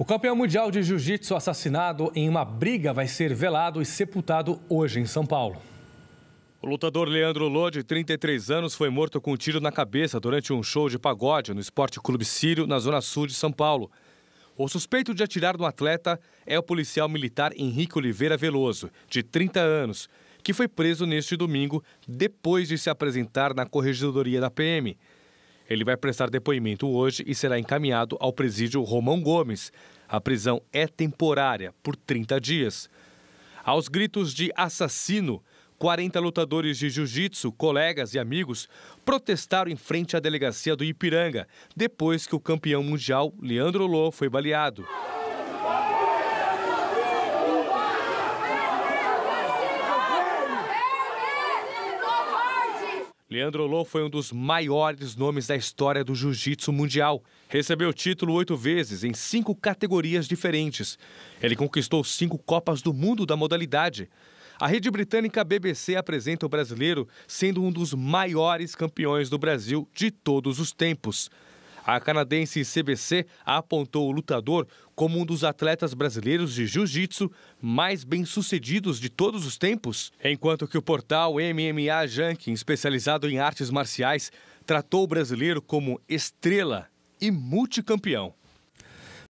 O campeão mundial de jiu-jitsu assassinado em uma briga vai ser velado e sepultado hoje em São Paulo. O lutador Leandro Lô, de 33 anos, foi morto com um tiro na cabeça durante um show de pagode no Esporte Clube Sírio, na zona sul de São Paulo. O suspeito de atirar no atleta é o policial militar Henrique Oliveira Veloso, de 30 anos, que foi preso neste domingo depois de se apresentar na corregedoria da PM. Ele vai prestar depoimento hoje e será encaminhado ao presídio Romão Gomes. A prisão é temporária, por 30 dias. Aos gritos de assassino, 40 lutadores de jiu-jitsu, colegas e amigos protestaram em frente à delegacia do Ipiranga, depois que o campeão mundial Leandro Lô foi baleado. Leandro Lô foi um dos maiores nomes da história do jiu-jitsu mundial. Recebeu o título oito vezes em cinco categorias diferentes. Ele conquistou cinco Copas do Mundo da modalidade. A rede britânica BBC apresenta o brasileiro sendo um dos maiores campeões do Brasil de todos os tempos. A canadense CBC apontou o lutador como um dos atletas brasileiros de jiu-jitsu mais bem-sucedidos de todos os tempos, enquanto que o portal MMA Junkie, especializado em artes marciais, tratou o brasileiro como estrela e multicampeão.